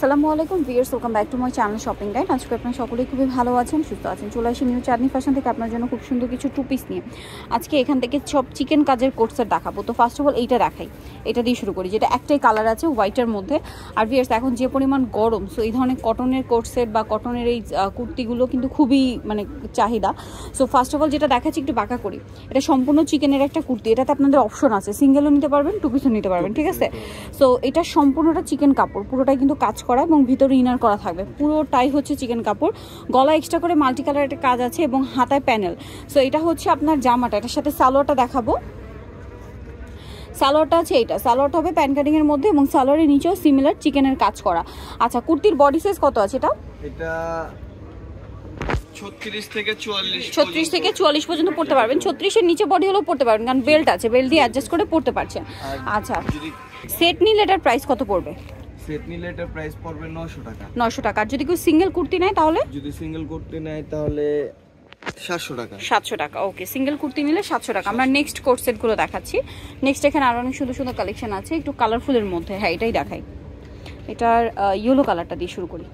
আসসালামু আলাইকুম viewers welcome back to my channel shopping guide আজকে আপনার সকলেই খুবই ভালো আছেন সুস্থ আছেন চলে আসি নিউ চাঁদনি ফ্যাশন থেকে আপনার জন্য খুব সুন্দর কিছু টু পিস নিয়ে আজকে এখান থেকে সব চিকেন কাজের কোর্সের দেখাবো তো ফার্স্ট অফ অল এইটা দেখাই এটা দিয়ে শুরু করি যেটা একটাই কালার আছে হোয়াইটের মধ্যে আর ভিয়ার্স এখন যে পরিমাণ গরম সো এই ধরনের কটনের কোর্সের বা কটনের এই কুর্তিগুলো কিন্তু খুবই মানে চাহিদা সো ফার্স্ট অফ অল যেটা দেখাচ্ছি একটু বাঁকা করি এটা সম্পূর্ণ চিকেনের একটা কুর্তি এটাতে আপনাদের অপশন আছে সিঙ্গেলও নিতে পারবেন টু পিসও নিতে পারবেন ঠিক আছে সো এটা সম্পূর্ণটা চিকেন কাপড় পুরোটাই কিন্তু কাজ করা এবং ভিতরে ইনার করা থাকবে পুরোটাই হচ্ছে চিকেন কাপড় গলা এক্সট্রা করে মাল্টি কালার একটা কাজ আছে এবং হাতায় প্যানেল সো এটা হচ্ছে আপনার জামাটা এটার সাথে সালোয়ারটা দেখাবো সালোয়ারটা আছে এটা সালোয়ারটা হবে প্যান কাটিং এর মধ্যে এবং সালোয়ারের নিচেও সিমিলার চিকেনের কাজ করা আচ্ছা কুর্তির বডি সাইজ কত আছে এটা এটা থেকে পর্যন্ত পারবেন নিচে বডি পারবেন কারণ বেল্ট আছে অ্যাডজাস্ট করে পারছেন আচ্ছা সেট নিলে এটার প্রাইস কত পড়বে টাকা আর যদি কেউ সিঙ্গেল কুর্তি নেয় তাহলে যদি সিঙ্গেল কুর্তি নেয় তাহলে টাকা টাকা ওকে সিঙ্গেল কুর্তি নিলে টাকা আমরা নেক্সট দেখাচ্ছি নেক্সট এখানে অনেক সুন্দর সুন্দর কালেকশন আছে একটু কালারফুলের মধ্যে হ্যাঁ এটাই দেখাই এটার ইয়েলো কালারটা দিয়ে শুরু করি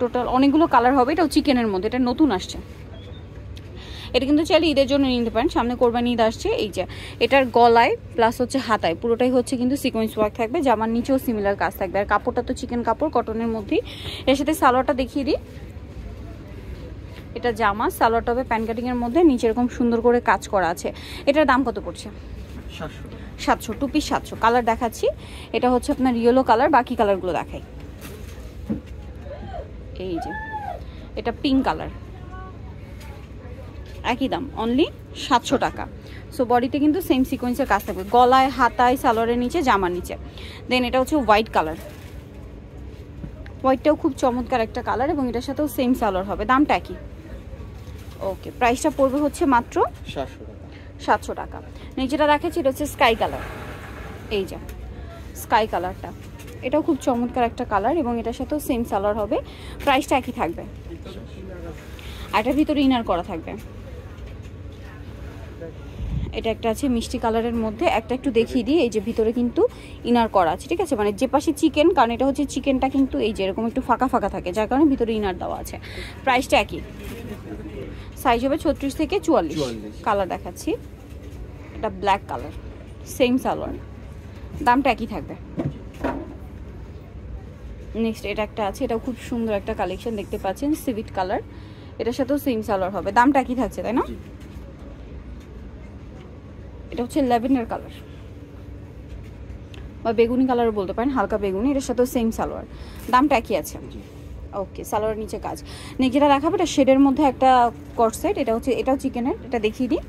টোটাল অনেকগুলো কালার হবে এটাও চিকেনের মধ্যে এটা নতুন আসছে এটা কিন্তু চাইলে ঈদের জন্য নিতে পারেন সামনে কোরবানি ঈদ আসছে এই যে এটার গলায় প্লাস হচ্ছে হাতায় পুরোটাই হচ্ছে কিন্তু সিকোয়েন্স ওয়ার্ক থাকবে জামার নিচেও সিমিলার কাজ থাকবে আর কাপড়টা তো চিকেন কাপড় কটনের মধ্যেই এর সাথে সালোয়ারটা দেখিয়ে দিই এটা জামা সালোয়ারটা হবে প্যান কাটিংয়ের মধ্যে নিচে এরকম সুন্দর করে কাজ করা আছে এটার দাম কত পড়ছে সাতশো টু পিস সাতশো কালার দেখাচ্ছি এটা হচ্ছে আপনার ইয়েলো কালার বাকি কালারগুলো দেখাই এই যে এটা পিঙ্ক কালার একই দাম অনলি সাতশো টাকা সো বডিতে কিন্তু সেম সিকোয়েন্সের কাজ থাকবে গলায় হাতায় সালোয়ারের নিচে জামার নিচে দেন এটা হচ্ছে হোয়াইট কালার হোয়াইটটাও খুব চমৎকার একটা কালার এবং এটার সাথেও সেম সালোয়ার হবে দামটা একই ওকে প্রাইসটা পড়বে হচ্ছে মাত্র সাতশো টাকা নিচেটা রাখেছি এটা হচ্ছে স্কাই কালার এই যা স্কাই কালারটা এটাও খুব চমৎকার একটা কালার এবং এটার সাথেও সেম সালোয়ার হবে প্রাইসটা একই থাকবে আর এটার ভিতরে ইনার করা থাকবে এটা একটা আছে মিষ্টি কালারের মধ্যে একটা একটু দেখিয়ে দিই এই যে ভিতরে কিন্তু ইনার করা আছে ঠিক আছে মানে যে পাশে চিকেন কারণ এটা হচ্ছে চিকেনটা কিন্তু এই যে এরকম একটু ফাঁকা ফাঁকা থাকে যার কারণে ভিতরে ইনার দেওয়া আছে প্রাইসটা একই সাইজ হবে ছত্রিশ থেকে চুয়াল্লিশ কালার দেখাচ্ছি এটা ব্ল্যাক কালার সেম সালোয়ার দামটা একই থাকবে নেক্সট এটা একটা আছে এটাও খুব সুন্দর একটা কালেকশন দেখতে পাচ্ছেন সিভিট কালার এটার সাথেও সেম সালোয়ার হবে দামটা একই থাকছে তাই না এটা হচ্ছে ল্যাভেন্ডার কালার বা বেগুনি কালারও বলতে পারেন হালকা বেগুনি এটার সাথেও সেম সালোয়ার দামটা একই আছে ওকে সালোয়ার নিচে কাজ নেকিটা দেখাবো এটা শেডের মধ্যে একটা সেট এটা হচ্ছে এটাও চিকেনের এটা দেখিয়ে দিই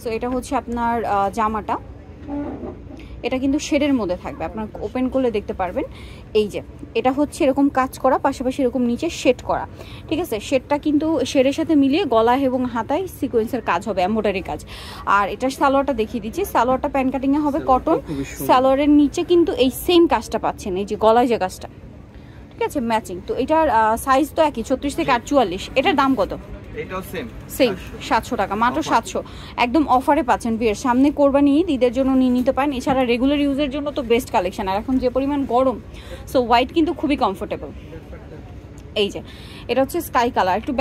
সো এটা হচ্ছে আপনার জামাটা এটা কিন্তু শেডের মধ্যে থাকবে আপনার ওপেন করলে দেখতে পারবেন এই যে এটা হচ্ছে এরকম কাজ করা পাশাপাশি এরকম নিচে শেড করা ঠিক আছে শেডটা কিন্তু শেডের সাথে মিলিয়ে গলায় এবং হাতায় সিকোয়েন্সের কাজ হবে এম্বোডারি কাজ আর এটা সালোয়ারটা দেখিয়ে দিচ্ছি সালোয়ারটা প্যান কাটিংয়ে হবে কটন সালোয়ারের নিচে কিন্তু এই সেম কাজটা পাচ্ছেন এই যে গলায় যে কাজটা ঠিক আছে ম্যাচিং তো এটার সাইজ তো একই ছত্রিশ থেকে আটচুয়াল্লিশ এটার দাম কত সেম সেম টাকা মাত্র একদম অফারে পাচ্ছেন বিয়ের সামনে জন্য নিয়ে নিতে পারেন এছাড়া রেগুলার ইউজের জন্য তো বেস্ট আর এখন যে পরিমাণ গরম সো হোয়াইট কিন্তু খুবই কমফোর্টেবল এই যে এটা হচ্ছে স্কাই কালার একটু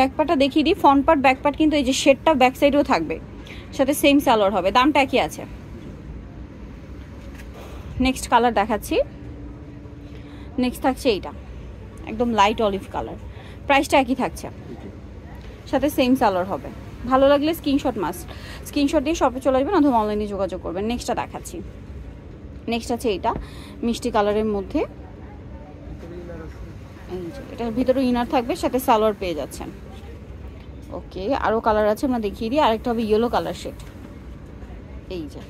দেখিয়ে দিই ফ্রন্ট পার্ট কিন্তু এই যে শেডটা ব্যাক সাইডেও থাকবে সাথে সেম সালোয়ার হবে দামটা একই আছে নেক্সট কালার দেখাচ্ছি নেক্সট থাকছে এইটা একদম লাইট অলিভ কালার প্রাইসটা একই থাকছে সাথে সেম সালোয়ার হবে ভালো লাগলে স্ক্রিনশট মাস্ট স্ক্রিনশট দিয়ে শপে চলে আসবেন অথবা অনলাইনে যোগাযোগ করবেন নেক্সটটা দেখাচ্ছি নেক্সট আছে এটা মিষ্টি কালারের মধ্যে এটার ভিতরে ইনার থাকবে সাথে সালোয়ার পেয়ে যাচ্ছেন ওকে আরও কালার আছে আমরা দেখিয়ে দিই আরেকটা হবে ইয়েলো কালার শেড এই যে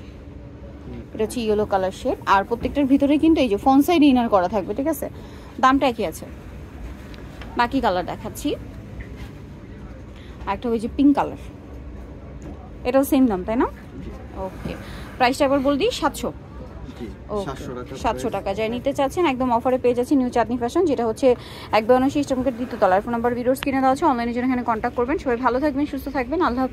এটা হচ্ছে ইয়েলো কালার শেড আর প্রত্যেকটার ভিতরে কিন্তু এই যে ফোন সাইড ইনার করা থাকবে ঠিক আছে দামটা একই আছে বাকি কালার দেখাচ্ছি একটা ওই যে পিঙ্ক কালার এটাও সেম দাম তাই না ওকে প্রাইসটা একবার বল দিই সাতশো সাতশো টাকা যাই নিতে চাচ্ছেন একদম অফারে পেয়ে যাচ্ছি নিউ চাঁদনি ফ্যাশন যেটা হচ্ছে এক বেয়ানশি স্টমকের দ্বিতীয় তলার ফোন নাম্বার ভিডিওস কিনে দেওয়া আছে অনলাইনে জন্য এখানে কন্ট্যাক্ট করবেন সবাই ভালো থাকবেন সুস্থ থাকবেন আল্লাহ